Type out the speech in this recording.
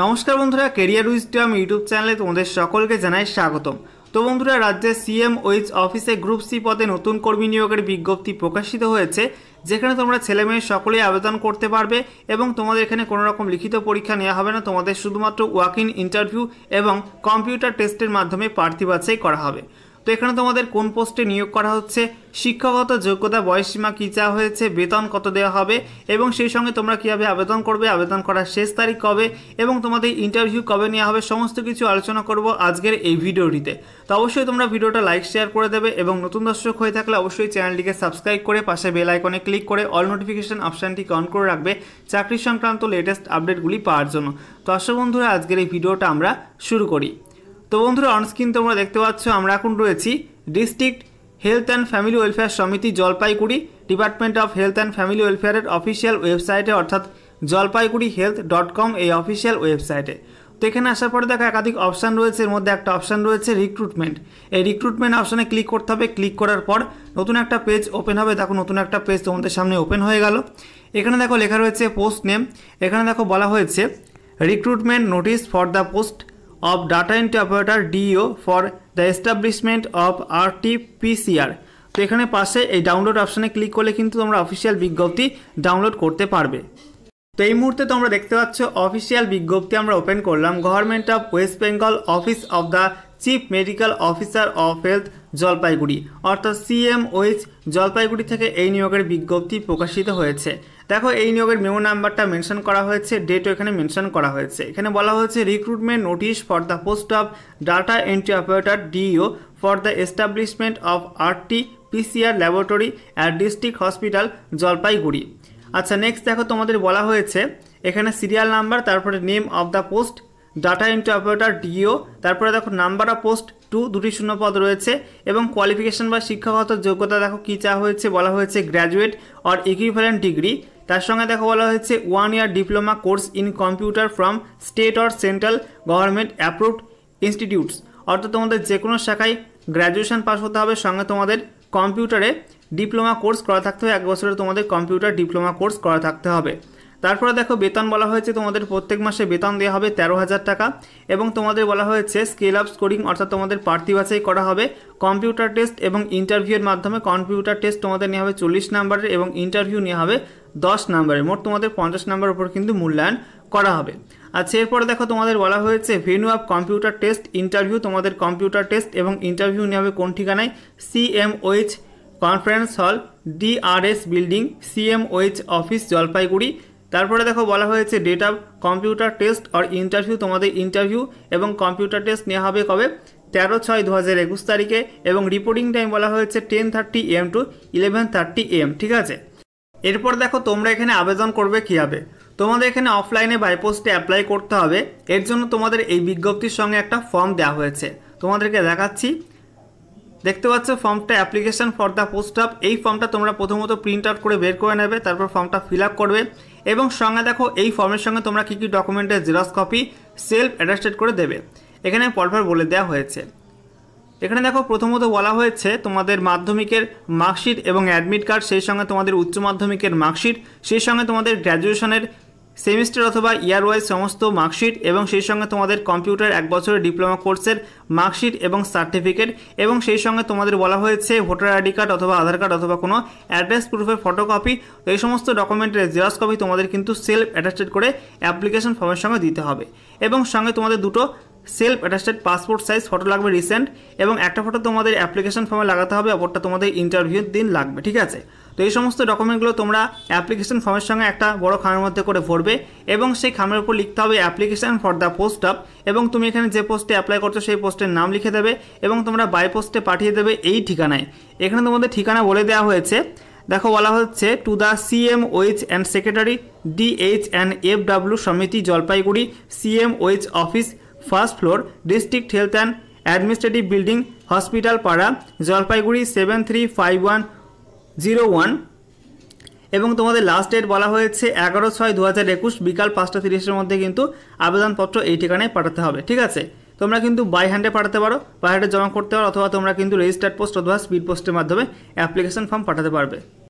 নমস্কার বন্ধুরা career wisdom YouTube চ্যানেলে তোমাদের সকলকে জানাই স্বাগতম তো বন্ধুরা রাজ্যের সিএম ওইজ অফিসে গ্রুপ সি পদে নতুন কর্মী নিয়োগের বিজ্ঞপ্তি প্রকাশিত হয়েছে যেখানে তোমরা ছেলে মেয়ে সকলেই আবেদন করতে পারবে এবং তোমাদের এখানে কোনো রকম লিখিত পরীক্ষা নেওয়া হবে না তোমাদের শুধুমাত্র ওয়াক ইন ইন্টারভিউ এবং কম্পিউটার টেস্টের মাধ্যমে প্রার্থী বাছাই করা হবে তো এখানে তোমাদের কোন পোস্টে নিয়োগ করা হচ্ছে শিক্ষাগত যোগ্যতা বয়সসীমা কী চাওয়া হয়েছে বেতন কত দেওয়া হবে এবং সেই সঙ্গে তোমরা কীভাবে আবেদন করবে আবেদন করার শেষ তারিখ কবে এবং তোমাদের ইন্টারভিউ কবে নেওয়া হবে সমস্ত কিছু আলোচনা করব আজকের এই ভিডিওটিতে তো অবশ্যই তোমরা ভিডিওটা লাইক শেয়ার করে দেবে এবং নতুন দর্শক হয়ে থাকলে অবশ্যই চ্যানেলটিকে সাবস্ক্রাইব করে পাশে বেল আইকনে ক্লিক করে অল নোটিফিকেশান অপশানটি অন করে রাখবে চাকরি সংক্রান্ত লেটেস্ট আপডেটগুলি পাওয়ার জন্য তো আসো বন্ধুরা আজকের এই ভিডিওটা আমরা শুরু করি তো বন্ধুরা অনস্ক্রিন তোমরা দেখতে পাচ্ছ আমরা এখন রয়েছি district health and family welfare সমিতি Jalpaiguri department of health and family ওয়েলফেয়ারের অফিসিয়াল ওয়েবসাইটে অর্থাৎ জলপাইগুড়ি হেলথ ডট কম এই অফিসিয়াল ওয়েবসাইটে তো এখানে আসার পরে দেখো একাধিক অপশান রয়েছে এর মধ্যে একটা অপশান রয়েছে রিক্রুটমেন্ট এই রিক্রুটমেন্ট অপশানে ক্লিক করতে হবে ক্লিক করার পর নতুন একটা পেজ ওপেন হবে দেখো নতুন একটা পেজ তোমাদের সামনে ওপেন হয়ে গেল এখানে দেখো লেখা রয়েছে পোস্ট নেম এখানে দেখো বলা হয়েছে recruitment notice for the post of data entry operator DEO for the establishment of RT-PCR তো এখানে পাশে এই ডাউনলোড অপশানে ক্লিক করলে কিন্তু তোমরা অফিসিয়াল বিজ্ঞপ্তি ডাউনলোড করতে পারবে তো এই মুহূর্তে তোমরা দেখতে পাচ্ছ অফিসিয়াল বিজ্ঞপ্তি আমরা ওপেন করলাম government of West Bengal office of the chief medical officer of health Jalpaiguri অর্থাৎ সিএমওএইচ জলপাইগুড়ি থেকে এই নিয়োগের বিজ্ঞপ্তি প্রকাশিত হয়েছে দেখো এই নিয়োগের মেমো নাম্বারটা মেনশন করা হয়েছে ডেটও এখানে মেনশন করা হয়েছে এখানে বলা হয়েছে recruitment notice for the post of data entry operator DO for the establishment of RT PCR laboratory at district hospital Jalpaiguri আচ্ছা নেক্সট দেখো তোমাদের বলা হয়েছে এখানে সিরিয়াল নাম্বার তারপরে name of the post data entry operator DO তারপরে দেখো number of post two দুটি শূন্যপদ রয়েছে এবং কোয়ালিফিকেশন বা শিক্ষাগত যোগ্যতা দেখো কী চা হয়েছে বলা হয়েছে গ্র্যাজুয়েট অর ইকুইভ্যালেন্ট ডিগ্রি তার সঙ্গে দেখো বলা হয়েছে one year diploma course in computer from state or central government approved institutes অর্থাৎ তোমাদের যে কোনো শাখায় গ্র্যাজুয়েশন পাস হতে হবে সঙ্গে তোমাদের কম্পিউটারে ডিপ্লোমা কোর্স করা থাকতে হবে এক বছরে তোমাদের কম্পিউটার ডিপ্লোমা কোর্স করা থাকতে হবে তারপরে দেখো বেতন বলা হয়েছে তোমাদের প্রত্যেক মাসে বেতন দেওয়া হবে তেরো হাজার টাকা এবং তোমাদের বলা হয়েছে স্কেল আপ স্কোরিং অর্থাৎ তোমাদের পার্থি বাছাই করা হবে কম্পিউটার টেস্ট এবং ইন্টারভিউয়ের মাধ্যমে কম্পিউটার টেস্ট তোমাদের নেওয়া হবে চল্লিশ নাম্বারের এবং ইন্টারভিউ নেওয়া হবে দশ নাম্বারে মোট তোমাদের পঞ্চাশ নাম্বার উপর কিন্তু মূল্যায়ন করা হবে আচ্ছা এরপরে দেখো তোমাদের বলা হয়েছে venue of computer test interview তোমাদের কম্পিউটার টেস্ট এবং ইন্টারভিউ নেওয়া হবে কোন ঠিকানায় CMOH conference hall DRS building CMOH office Jalpaiguri তারপরে দেখো বলা হয়েছে date of computer test or interview তোমাদের ইন্টারভিউ এবং কম্পিউটার টেস্ট নেওয়া হবে কবে তেরো ছয় দু হাজার একুশ তারিখে এবং রিপোর্টিং টাইম বলা হয়েছে ten thirty AM to eleven thirty AM ঠিক আছে এরপর দেখো তোমরা এখানে আবেদন করবে কীভাবে তোমাদের এখানে অফলাইনে বাইপোস্টে অ্যাপ্লাই করতে হবে এর জন্য তোমাদের এই বিজ্ঞপ্তির সঙ্গে একটা ফর্ম দেওয়া হয়েছে তোমাদেরকে দেখাচ্ছি দেখতে পাচ্ছ ফর্মটা application for the post of এই ফর্মটা তোমরা প্রথমত প্রিন্ট আউট করে বের করে নেবে তারপর ফর্মটা ফিল করবে এবং সঙ্গে দেখো এই ফর্মের সঙ্গে তোমরা কী কী ডকুমেন্টের জেরক্স কপি সেলফ অ্যাটাস্টেড করে দেবে এখানে পরপর বলে দেওয়া হয়েছে এখানে দেখো প্রথমত বলা হয়েছে তোমাদের মাধ্যমিকের মার্কশিট এবং অ্যাডমিট কার্ড সেই সঙ্গে তোমাদের উচ্চ মাধ্যমিকের মার্কশিট সেই সঙ্গে তোমাদের গ্র্যাজুয়েশনের সেমিস্টার অথবা ইয়ার ওয়াইজ সমস্ত মার্কশিট এবং সেই সঙ্গে তোমাদের কম্পিউটার এক বছরের ডিপ্লোমা কোর্সের মার্কশিট এবং সার্টিফিকেট এবং সেই সঙ্গে তোমাদের বলা হয়েছে ভোটার আইডি কার্ড অথবা আধার কার্ড অথবা কোনো অ্যাড্রেস প্রুফের ফটোকপি এই সমস্ত ডকুমেন্টের জেরক্স কপি তোমাদের কিন্তু সেলফ অ্যাটাস্টেড করে অ্যাপ্লিকেশন ফর্মের সঙ্গে দিতে হবে এবং সঙ্গে তোমাদের দুটো self attested passport size photo লাগবে রিসেন্ট এবং একটা ফটো তোমাদের অ্যাপ্লিকেশন ফর্মে লাগাতে হবে অপরটা তোমাদের ইন্টারভিউর দিন লাগবে ঠিক আছে তো এই সমস্ত ডকুমেন্টগুলো তোমরা অ্যাপ্লিকেশন ফর্মের সঙ্গে একটা বড় খামের মধ্যে করে ভরবে এবং সেই খামের উপর লিখতে হবে application for the post of এবং তুমি এখানে যে পোস্টে অ্যাপ্লাই করছো সেই পোস্টের নাম লিখে দেবে এবং তোমরা বাই পোস্টে পাঠিয়ে দেবে এই ঠিকানায় এখানে তোমাদের ঠিকানা বলে দেওয়া হয়েছে দেখো বলা হচ্ছে to the CM OH and secretary DH and F W সমিতি Jalpaiguri CM OH office first floor district health and administrative building hospital Para Jalpaiguri seven three five one zero one এবং তোমাদের লাস্ট ডেট বলা হয়েছে এগারো ছয় দু হাজার একুশ বিকাল পাঁচটা তিরিশের মধ্যে কিন্তু আবেদনপত্র এই ঠিকানায় পাঠাতে হবে ঠিক আছে তোমরা কিন্তু বাই হ্যান্ডে পাঠাতে পারো বাই হ্যান্ডে জমা করতে পারো অথবা তোমরা কিন্তু রেজিস্টার্ড পোস্ট অথবা স্পিড পোস্টের মাধ্যমে অ্যাপ্লিকেশন ফর্ম পাঠাতে পারবে